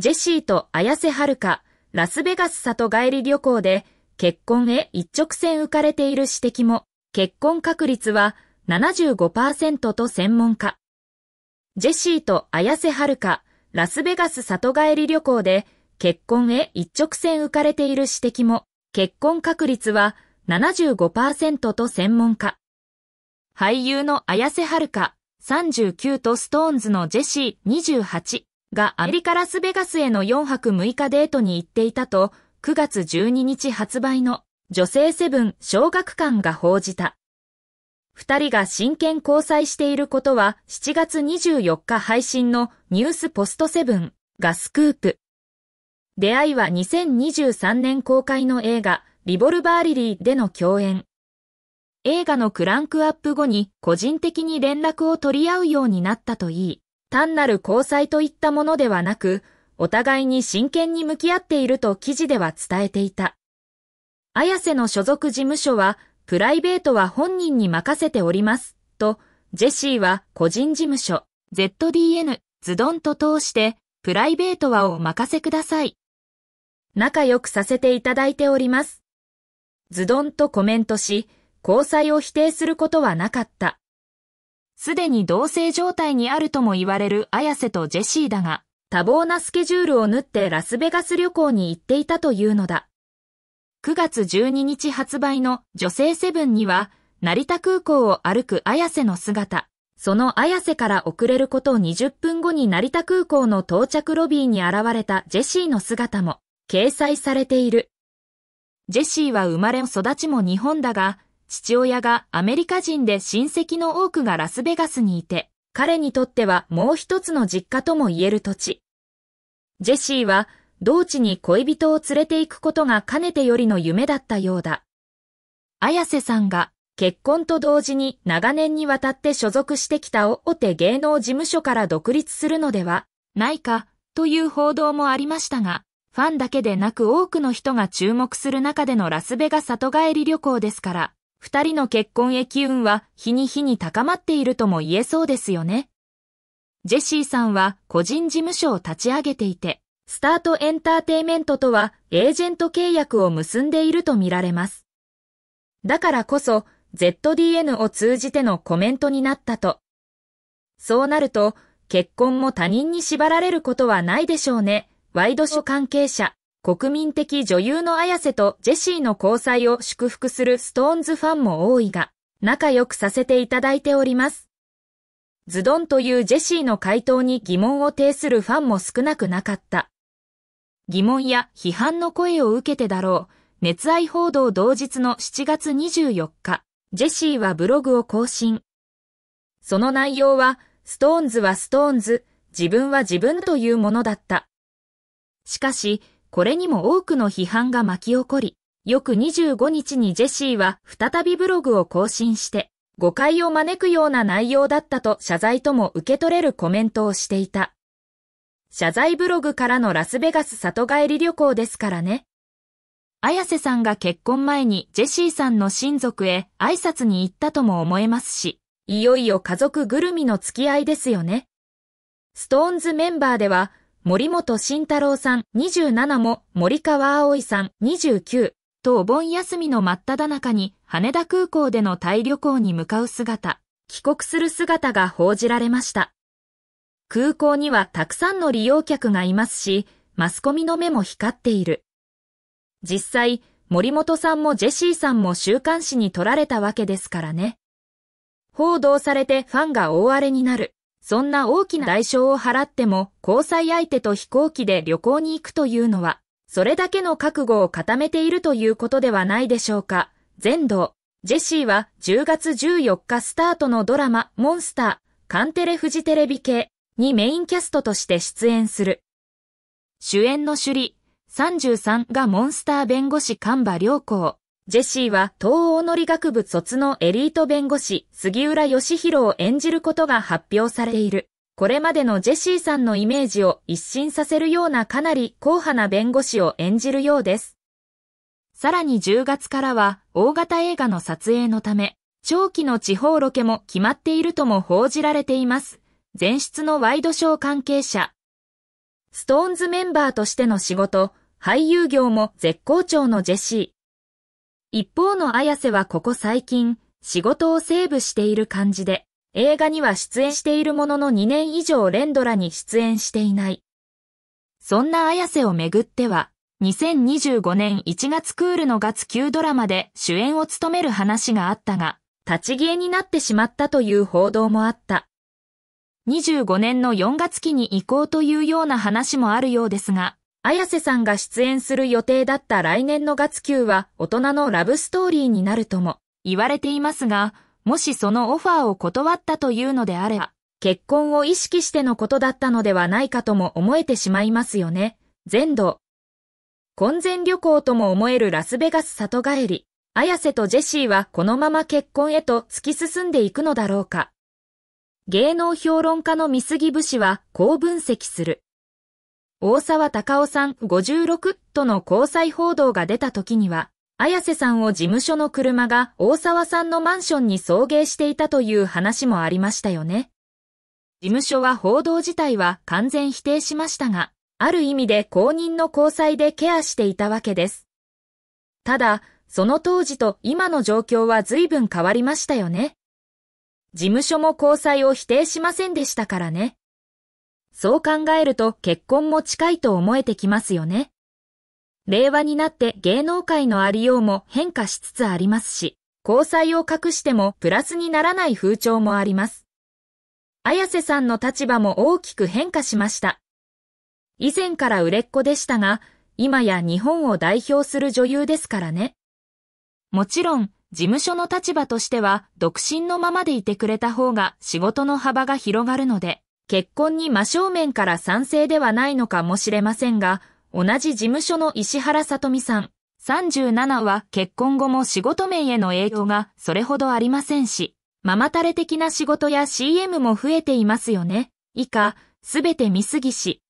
ジェシーと綾瀬はるか、ラスベガス里帰り旅行で結婚へ一直線浮かれている指摘も、結婚確率は75%と専門家。ジェシーと綾瀬はるか、ラスベガス里帰り旅行で結婚へ一直線浮かれている指摘も、結婚確率は75%と専門家。俳優の綾瀬はるか、39とストーンズのジェシー28。がアメリカラスベガスへの4泊6日デートに行っていたと、9月12日発売の女性セブン小学館が報じた。二人が真剣交際していることは7月24日配信のニュースポストセブンがスクープ。出会いは2023年公開の映画リボルバーリリーでの共演。映画のクランクアップ後に個人的に連絡を取り合うようになったといい。単なる交際といったものではなく、お互いに真剣に向き合っていると記事では伝えていた。綾瀬の所属事務所は、プライベートは本人に任せております、と、ジェシーは個人事務所、ZDN、ズドンと通して、プライベートはお任せください。仲良くさせていただいております。ズドンとコメントし、交際を否定することはなかった。すでに同性状態にあるとも言われる綾瀬とジェシーだが、多忙なスケジュールを縫ってラスベガス旅行に行っていたというのだ。9月12日発売の女性セブンには、成田空港を歩く綾瀬の姿、その綾瀬から遅れること20分後に成田空港の到着ロビーに現れたジェシーの姿も掲載されている。ジェシーは生まれも育ちも日本だが、父親がアメリカ人で親戚の多くがラスベガスにいて、彼にとってはもう一つの実家とも言える土地。ジェシーは、同地に恋人を連れて行くことがかねてよりの夢だったようだ。綾瀬さんが結婚と同時に長年にわたって所属してきた大手芸能事務所から独立するのではないかという報道もありましたが、ファンだけでなく多くの人が注目する中でのラスベガ里帰り旅行ですから、二人の結婚へ機運は日に日に高まっているとも言えそうですよね。ジェシーさんは個人事務所を立ち上げていて、スタートエンターテイメントとはエージェント契約を結んでいると見られます。だからこそ ZDN を通じてのコメントになったと。そうなると結婚も他人に縛られることはないでしょうね。ワイドショー関係者。国民的女優の綾瀬とジェシーの交際を祝福するストーンズファンも多いが、仲良くさせていただいております。ズドンというジェシーの回答に疑問を呈するファンも少なくなかった。疑問や批判の声を受けてだろう。熱愛報道同日の7月24日、ジェシーはブログを更新。その内容は、ストーンズはストーンズ、自分は自分というものだった。しかし、これにも多くの批判が巻き起こり、翌25日にジェシーは再びブログを更新して、誤解を招くような内容だったと謝罪とも受け取れるコメントをしていた。謝罪ブログからのラスベガス里帰り旅行ですからね。綾瀬さんが結婚前にジェシーさんの親族へ挨拶に行ったとも思えますし、いよいよ家族ぐるみの付き合いですよね。ストーンズメンバーでは森本慎太郎さん27も森川葵さん29とお盆休みの真っ只中に羽田空港でのタイ旅行に向かう姿、帰国する姿が報じられました。空港にはたくさんの利用客がいますし、マスコミの目も光っている。実際、森本さんもジェシーさんも週刊誌に撮られたわけですからね。報道されてファンが大荒れになる。そんな大きな代償を払っても交際相手と飛行機で旅行に行くというのは、それだけの覚悟を固めているということではないでしょうか。全道。ジェシーは10月14日スタートのドラマモンスター、カンテレフジテレビ系にメインキャストとして出演する。主演の首里、33がモンスター弁護士神バ良子。ジェシーは東欧の理学部卒のエリート弁護士、杉浦義弘を演じることが発表されている。これまでのジェシーさんのイメージを一新させるようなかなり硬派な弁護士を演じるようです。さらに10月からは大型映画の撮影のため、長期の地方ロケも決まっているとも報じられています。前出のワイドショー関係者。ストーンズメンバーとしての仕事、俳優業も絶好調のジェシー。一方の綾瀬はここ最近、仕事をセーブしている感じで、映画には出演しているものの2年以上連ドラに出演していない。そんな綾瀬をめぐっては、2025年1月クールの月9ドラマで主演を務める話があったが、立ち消えになってしまったという報道もあった。25年の4月期に移行というような話もあるようですが、綾瀬さんが出演する予定だった来年の月給は大人のラブストーリーになるとも言われていますが、もしそのオファーを断ったというのであれば、結婚を意識してのことだったのではないかとも思えてしまいますよね。全土。婚前旅行とも思えるラスベガス里帰り。綾瀬とジェシーはこのまま結婚へと突き進んでいくのだろうか。芸能評論家の三杉武士はこう分析する。大沢隆夫さん56との交際報道が出た時には、綾瀬さんを事務所の車が大沢さんのマンションに送迎していたという話もありましたよね。事務所は報道自体は完全否定しましたが、ある意味で公認の交際でケアしていたわけです。ただ、その当時と今の状況は随分変わりましたよね。事務所も交際を否定しませんでしたからね。そう考えると結婚も近いと思えてきますよね。令和になって芸能界のありようも変化しつつありますし、交際を隠してもプラスにならない風潮もあります。綾瀬さんの立場も大きく変化しました。以前から売れっ子でしたが、今や日本を代表する女優ですからね。もちろん、事務所の立場としては、独身のままでいてくれた方が仕事の幅が広がるので、結婚に真正面から賛成ではないのかもしれませんが、同じ事務所の石原さとみさん、37は結婚後も仕事面への影響がそれほどありませんし、ママタレ的な仕事や CM も増えていますよね。以下、すべて見過ぎし、